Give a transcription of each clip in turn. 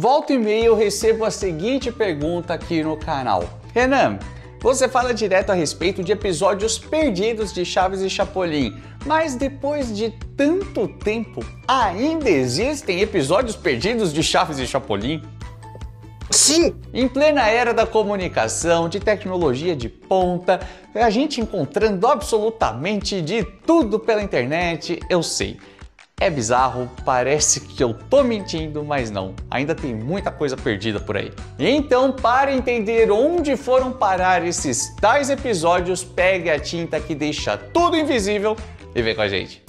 Volta e meia eu recebo a seguinte pergunta aqui no canal. Renan, você fala direto a respeito de episódios perdidos de Chaves e Chapolin, mas depois de tanto tempo, ainda existem episódios perdidos de Chaves e Chapolin? Sim! Em plena era da comunicação, de tecnologia de ponta, a gente encontrando absolutamente de tudo pela internet, eu sei. É bizarro, parece que eu tô mentindo, mas não. Ainda tem muita coisa perdida por aí. Então, para entender onde foram parar esses tais episódios, pegue a tinta que deixa tudo invisível e vem com a gente.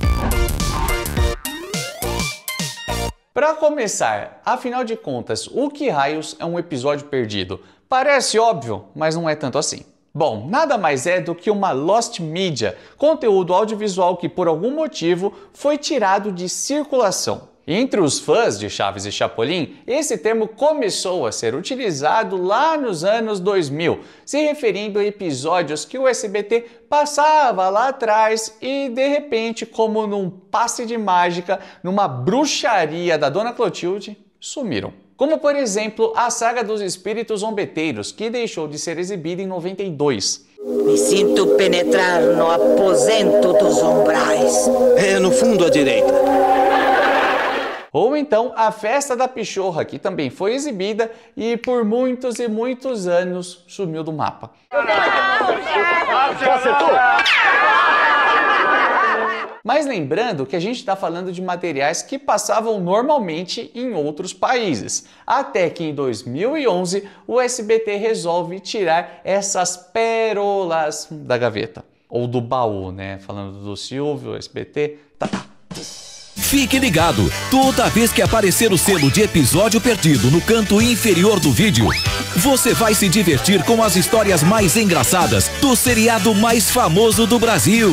Para começar, afinal de contas, o que raios é um episódio perdido? Parece óbvio, mas não é tanto assim. Bom, nada mais é do que uma lost media, conteúdo audiovisual que por algum motivo foi tirado de circulação. Entre os fãs de Chaves e Chapolin, esse termo começou a ser utilizado lá nos anos 2000, se referindo a episódios que o SBT passava lá atrás e de repente, como num passe de mágica, numa bruxaria da Dona Clotilde, sumiram como por exemplo a Saga dos Espíritos Zombeteiros, que deixou de ser exibida em 92. Me sinto penetrar no aposento dos umbrais. É no fundo à direita. Ou então a Festa da Pichorra, que também foi exibida e por muitos e muitos anos sumiu do mapa. Não, não, não, mas lembrando que a gente está falando de materiais que passavam normalmente em outros países, até que em 2011 o SBT resolve tirar essas pérolas da gaveta ou do baú, né? Falando do Silvio, SBT, tá, tá. Fique ligado! Toda vez que aparecer o selo de episódio perdido no canto inferior do vídeo, você vai se divertir com as histórias mais engraçadas do seriado mais famoso do Brasil.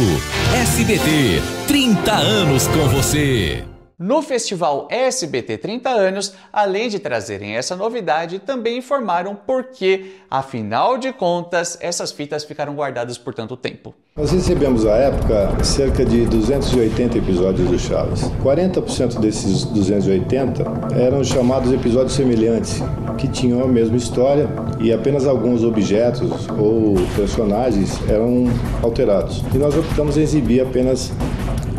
SBT, 30 anos com você. No festival SBT 30 anos, além de trazerem essa novidade, também informaram por que, afinal de contas, essas fitas ficaram guardadas por tanto tempo. Nós recebemos à época cerca de 280 episódios do Chaves. 40% desses 280 eram chamados episódios semelhantes, que tinham a mesma história e apenas alguns objetos ou personagens eram alterados. E nós optamos em exibir apenas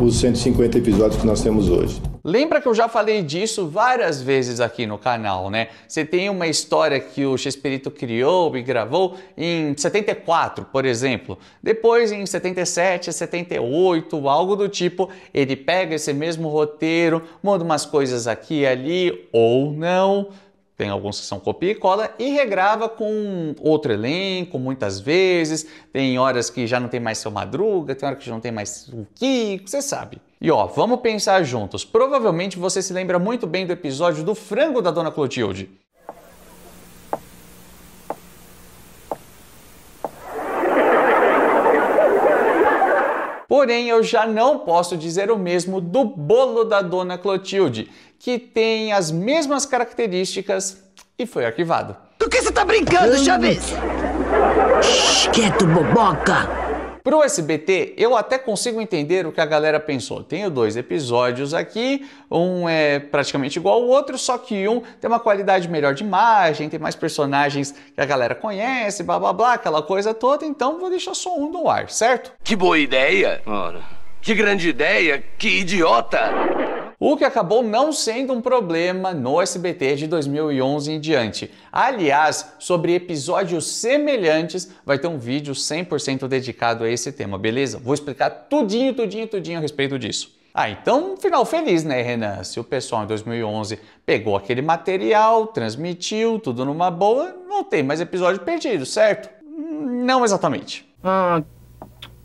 os 150 episódios que nós temos hoje. Lembra que eu já falei disso várias vezes aqui no canal, né? Você tem uma história que o Chespirito criou e gravou em 74, por exemplo. Depois, em 77, 78, algo do tipo, ele pega esse mesmo roteiro, manda umas coisas aqui e ali, ou não tem alguns que são copia e cola e regrava com outro elenco muitas vezes. Tem horas que já não tem mais seu Madruga, tem hora que já não tem mais o Kiko, você sabe. E ó, vamos pensar juntos. Provavelmente você se lembra muito bem do episódio do frango da Dona Clotilde. Porém, eu já não posso dizer o mesmo do bolo da Dona Clotilde, que tem as mesmas características e foi arquivado. Do que você tá brincando, Chaves? Shhh, quieto, boboca! Pro SBT, eu até consigo entender o que a galera pensou. Tenho dois episódios aqui, um é praticamente igual ao outro, só que um tem uma qualidade melhor de imagem, tem mais personagens que a galera conhece, blá blá blá, aquela coisa toda, então vou deixar só um no ar, certo? Que boa ideia! Ora, que grande ideia, que idiota! o que acabou não sendo um problema no SBT de 2011 em diante. Aliás, sobre episódios semelhantes, vai ter um vídeo 100% dedicado a esse tema, beleza? Vou explicar tudinho, tudinho, tudinho a respeito disso. Ah, então final feliz, né, Renan? Se o pessoal em 2011 pegou aquele material, transmitiu, tudo numa boa, não tem mais episódio perdido, certo? Não exatamente. Ah,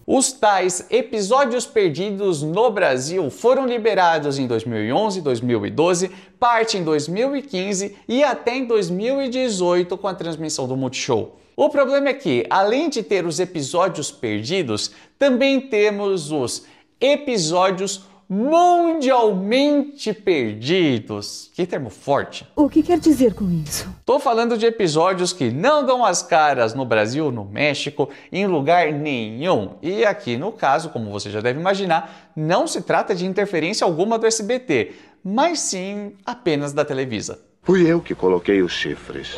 os tais episódios perdidos no Brasil foram liberados em 2011, 2012, parte em 2015 e até em 2018 com a transmissão do Multishow. O problema é que, além de ter os episódios perdidos, também temos os episódios mundialmente perdidos. Que termo forte. O que quer dizer com isso? Tô falando de episódios que não dão as caras no Brasil, no México, em lugar nenhum. E aqui no caso, como você já deve imaginar, não se trata de interferência alguma do SBT, mas sim apenas da Televisa. Fui eu que coloquei os chifres.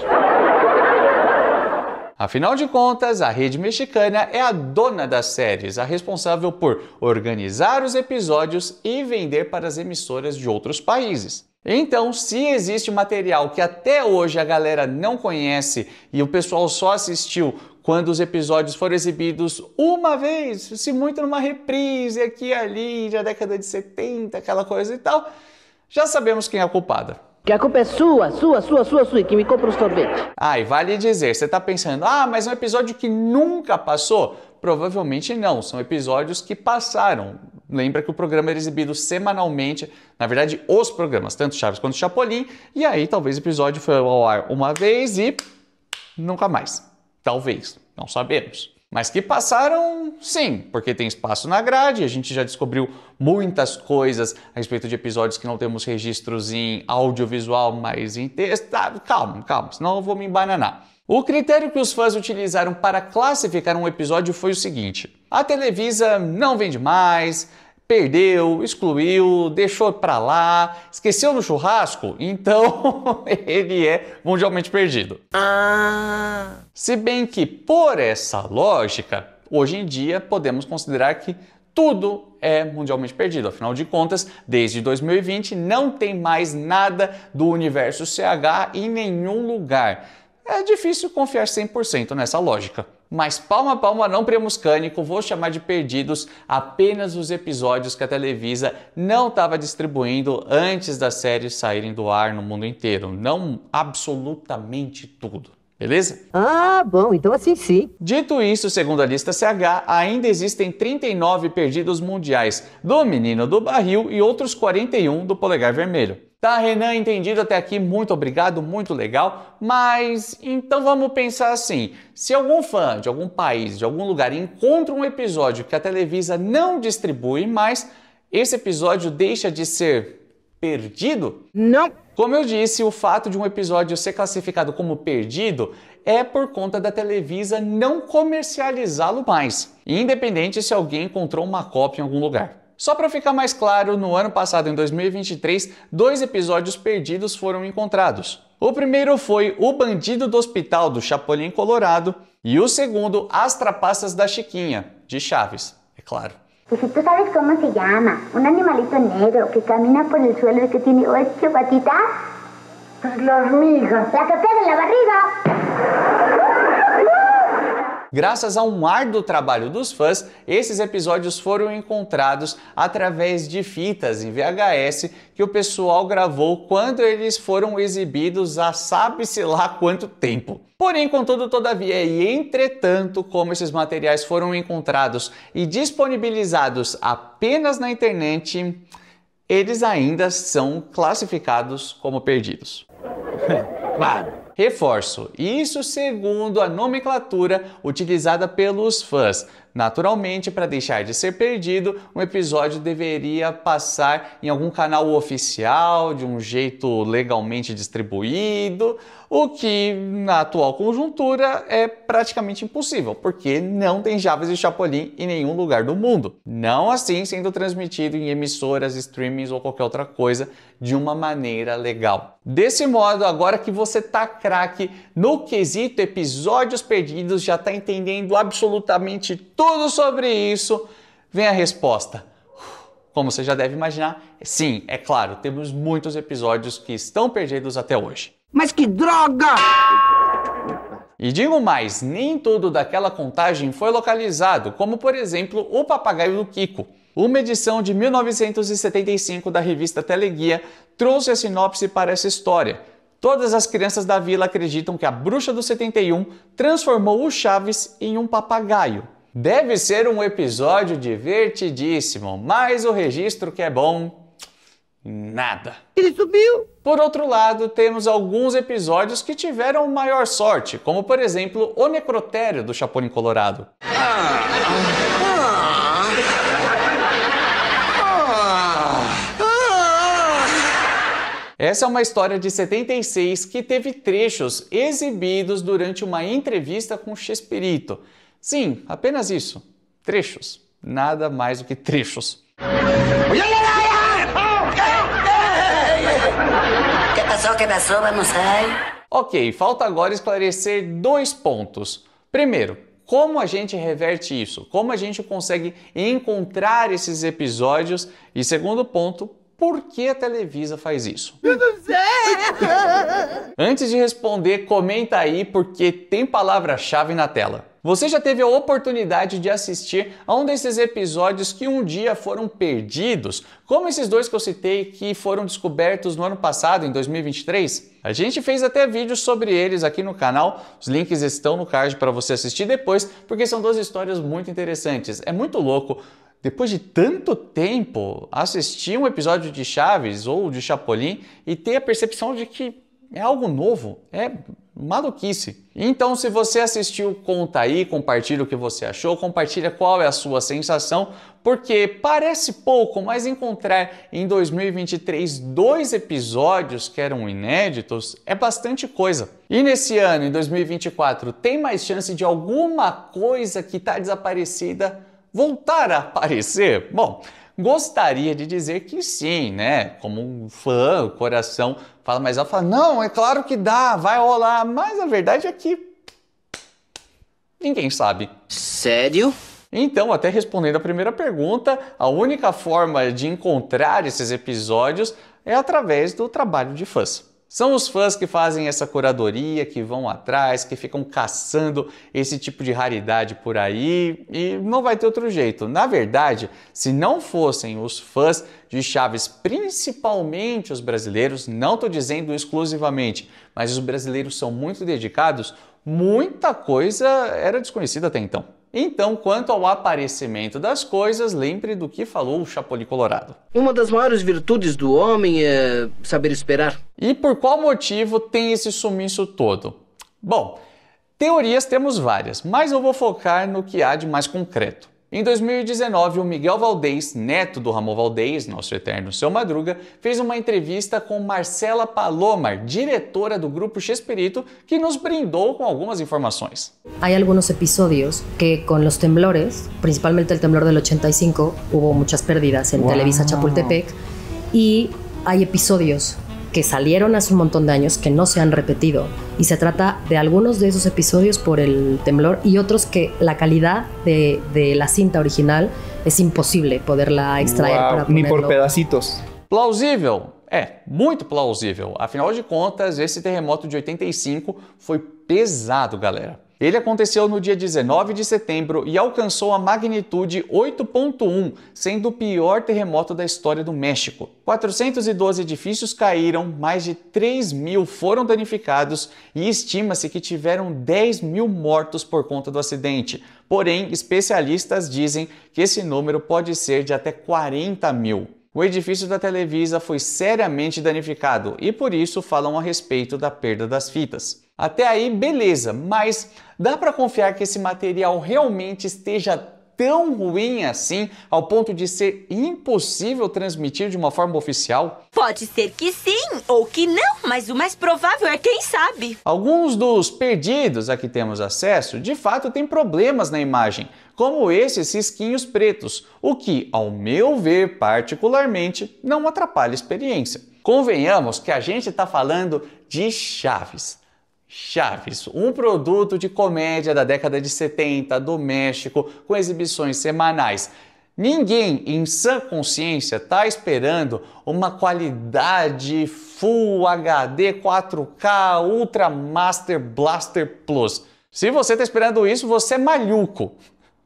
Afinal de contas, a rede mexicana é a dona das séries, a responsável por organizar os episódios e vender para as emissoras de outros países. Então, se existe material que até hoje a galera não conhece e o pessoal só assistiu quando os episódios foram exibidos uma vez, se muito numa reprise aqui e ali, da década de 70, aquela coisa e tal, já sabemos quem é a culpada. Que a culpa é sua, sua, sua, sua, sua, que me compra o um sorvete. Ah, e vale dizer, você está pensando, ah, mas é um episódio que nunca passou? Provavelmente não, são episódios que passaram. Lembra que o programa era exibido semanalmente, na verdade, os programas, tanto Chaves quanto Chapolin, e aí talvez o episódio foi ao ar uma vez e nunca mais. Talvez, não sabemos mas que passaram sim, porque tem espaço na grade, a gente já descobriu muitas coisas a respeito de episódios que não temos registros em audiovisual, mas em texto. Ah, calma, calma, senão eu vou me embananar. O critério que os fãs utilizaram para classificar um episódio foi o seguinte: a Televisa não vende mais, perdeu, excluiu, deixou para lá, esqueceu no churrasco, então ele é mundialmente perdido. Ah. Se bem que por essa lógica, hoje em dia podemos considerar que tudo é mundialmente perdido. Afinal de contas, desde 2020 não tem mais nada do universo CH em nenhum lugar. É difícil confiar 100% nessa lógica mas palma a palma não premuscânico, vou chamar de perdidos apenas os episódios que a Televisa não estava distribuindo antes das séries saírem do ar no mundo inteiro, não absolutamente tudo. Beleza? Ah, bom, então assim sim. Dito isso, segundo a lista CH, ainda existem 39 perdidos mundiais do Menino do Barril e outros 41 do Polegar Vermelho. Tá, Renan, entendido até aqui, muito obrigado, muito legal. Mas então vamos pensar assim: se algum fã de algum país, de algum lugar, encontra um episódio que a Televisa não distribui mais, esse episódio deixa de ser perdido? Não. Como eu disse, o fato de um episódio ser classificado como perdido é por conta da Televisa não comercializá-lo mais, independente se alguém encontrou uma cópia em algum lugar. Só para ficar mais claro, no ano passado, em 2023, dois episódios perdidos foram encontrados. O primeiro foi O Bandido do Hospital do Chapolin Colorado e o segundo, As Trapaças da Chiquinha, de Chaves, é claro. E se tu sabes como se chama, um animalito negro que camina por el suelo e que tem oito patitas? Pues las migas. La que pega en la barriga. Graças a um árduo trabalho dos fãs, esses episódios foram encontrados através de fitas em VHS que o pessoal gravou quando eles foram exibidos há sabe-se lá quanto tempo. Porém, contudo, todavia e entretanto, como esses materiais foram encontrados e disponibilizados apenas na internet, eles ainda são classificados como perdidos. claro. Reforço, isso segundo a nomenclatura utilizada pelos fãs. Naturalmente, para deixar de ser perdido, um episódio deveria passar em algum canal oficial, de um jeito legalmente distribuído, o que na atual conjuntura é praticamente impossível, porque não tem Chaves e Chapolin em nenhum lugar do mundo. Não assim sendo transmitido em emissoras, streamings ou qualquer outra coisa de uma maneira legal. Desse modo, agora que você tá craque no quesito episódios perdidos, já tá entendendo absolutamente tudo tudo sobre isso, vem a resposta. Como você já deve imaginar, sim, é claro, temos muitos episódios que estão perdidos até hoje. Mas que droga! E digo mais, nem tudo daquela contagem foi localizado, como por exemplo o papagaio do Kiko. Uma edição de 1975 da revista Teleguia trouxe a sinopse para essa história. Todas as crianças da vila acreditam que a bruxa do 71 transformou o Chaves em um papagaio. Deve ser um episódio divertidíssimo, mas o registro que é bom, nada. Ele subiu. Por outro lado, temos alguns episódios que tiveram maior sorte, como por exemplo o necrotério do Chapolin Colorado. Ah, ah, ah, Essa é uma história de 76 que teve trechos exibidos durante uma entrevista com Chespirito. Sim, apenas isso. Trechos. Nada mais do que trechos. Que que não sei. Ok, falta agora esclarecer dois pontos. Primeiro, como a gente reverte isso? Como a gente consegue encontrar esses episódios? E segundo ponto, por que a Televisa faz isso? Eu não sei! Antes de responder, comenta aí porque tem palavra-chave na tela. Você já teve a oportunidade de assistir a um desses episódios que um dia foram perdidos, como esses dois que eu citei que foram descobertos no ano passado, em 2023? A gente fez até vídeos sobre eles aqui no canal. Os links estão no card para você assistir depois, porque são duas histórias muito interessantes. É muito louco depois de tanto tempo assistir um episódio de Chaves ou de Chapolin e ter a percepção de que é algo novo, é maluquice. Então, se você assistiu, conta aí, compartilha o que você achou, compartilha qual é a sua sensação, porque parece pouco, mas encontrar em 2023 dois episódios que eram inéditos é bastante coisa. E nesse ano, em 2024, tem mais chance de alguma coisa que está desaparecida voltar a aparecer? Bom, Gostaria de dizer que sim, né? Como um fã, o coração fala, mas ela fala: não, é claro que dá, vai rolar. Mas a verdade é que. Ninguém sabe. Sério? Então, até respondendo a primeira pergunta, a única forma de encontrar esses episódios é através do trabalho de fãs. São os fãs que fazem essa curadoria, que vão atrás, que ficam caçando esse tipo de raridade por aí e não vai ter outro jeito. Na verdade, se não fossem os fãs de Chaves, principalmente os brasileiros, não estou dizendo exclusivamente, mas os brasileiros são muito dedicados, muita coisa era desconhecida até então. Então, quanto ao aparecimento das coisas, lembre do que falou o Chapolin Colorado. Uma das maiores virtudes do homem é saber esperar. E por qual motivo tem esse sumiço todo? Bom, teorias temos várias, mas eu vou focar no que há de mais concreto. Em 2019, o Miguel Valdez, neto do Ramon Valdez, nosso eterno seu Madruga, fez uma entrevista com Marcela Palomar, diretora do grupo Xperito, que nos brindou com algumas informações. Há alguns episódios que com os temblores, principalmente o temblor del 85, houve muitas perdidas em Televisa Chapultepec e há episódios que salieron hace un montón de años que no se han repetido. Y se trata de algunos de esos episodios por el temblor y otros que la calidad de, la cinta original es imposible poderla extraer para Ni por pedacitos. Plausível. É, plausible plausível. Afinal de contas, ese terremoto de 85 e fue pesado, galera. Ele aconteceu no dia 19 de setembro e alcançou a magnitude 8.1, sendo o pior terremoto da história do México. 412 edifícios caíram, mais de 3 mil foram danificados e estima-se que tiveram 10 mil mortos por conta do acidente. Porém, especialistas dizem que esse número pode ser de até 40 mil. O edifício da Televisa foi seriamente danificado e por isso falam a respeito da perda das fitas. Até aí, beleza, mas dá para confiar que esse material realmente esteja tão ruim assim ao ponto de ser impossível transmitir de uma forma oficial? Pode ser que sim ou que não, mas o mais provável é quem sabe. Alguns dos perdidos a que temos acesso de fato têm problemas na imagem, como esses risquinhos pretos, o que, ao meu ver particularmente, não atrapalha a experiência. Convenhamos que a gente está falando de chaves. Chaves, um produto de comédia da década de 70 do México com exibições semanais. Ninguém em sã consciência está esperando uma qualidade Full HD 4K Ultra Master Blaster Plus. Se você está esperando isso, você é maluco.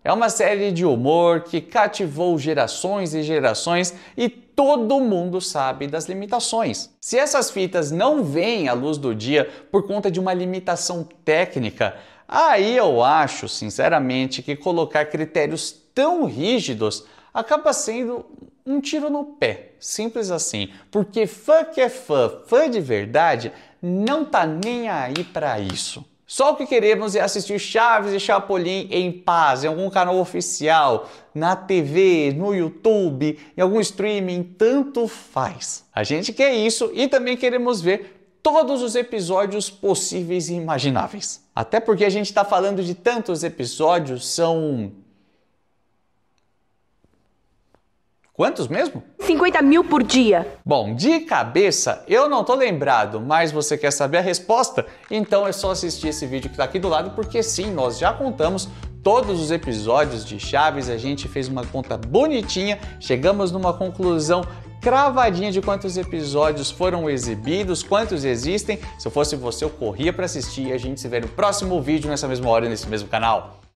É uma série de humor que cativou gerações e gerações e todo mundo sabe das limitações. Se essas fitas não vêm à luz do dia por conta de uma limitação técnica, aí eu acho, sinceramente, que colocar critérios tão rígidos acaba sendo um tiro no pé, simples assim, porque fã que é fã, fã de verdade, não tá nem aí para isso. Só o que queremos é assistir Chaves e Chapolin em paz, em algum canal oficial, na TV, no YouTube, em algum streaming, tanto faz. A gente quer isso e também queremos ver todos os episódios possíveis e imagináveis. Até porque a gente está falando de tantos episódios, são Quantos mesmo? 50 mil por dia. Bom, de cabeça eu não tô lembrado, mas você quer saber a resposta? Então é só assistir esse vídeo que tá aqui do lado, porque sim, nós já contamos todos os episódios de Chaves, a gente fez uma conta bonitinha, chegamos numa conclusão cravadinha de quantos episódios foram exibidos, quantos existem. Se eu fosse você, eu corria para assistir e a gente se vê no próximo vídeo nessa mesma hora nesse mesmo canal.